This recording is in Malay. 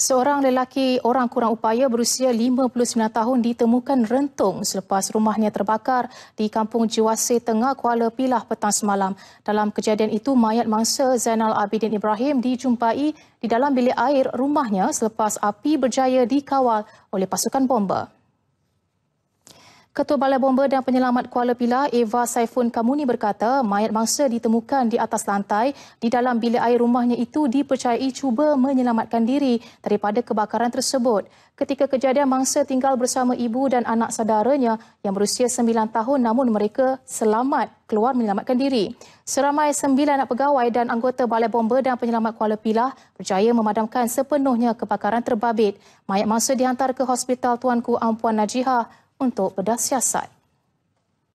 Seorang lelaki orang kurang upaya berusia 59 tahun ditemukan rentung selepas rumahnya terbakar di kampung Jiwase Tengah Kuala Pilah petang semalam. Dalam kejadian itu, mayat mangsa Zainal Abidin Ibrahim dijumpai di dalam bilik air rumahnya selepas api berjaya dikawal oleh pasukan bomba. Ketua Balai Bomba dan Penyelamat Kuala Pilah Eva Saifun Kamuni berkata mayat mangsa ditemukan di atas lantai di dalam bilik air rumahnya itu dipercayai cuba menyelamatkan diri daripada kebakaran tersebut. Ketika kejadian mangsa tinggal bersama ibu dan anak saudaranya yang berusia 9 tahun namun mereka selamat keluar menyelamatkan diri. Seramai 9 anak pegawai dan anggota Balai Bomba dan Penyelamat Kuala Pilah berjaya memadamkan sepenuhnya kebakaran terbabit. Mayat mangsa dihantar ke Hospital Tuanku Ampuan Najihah untuk berdasar siasat.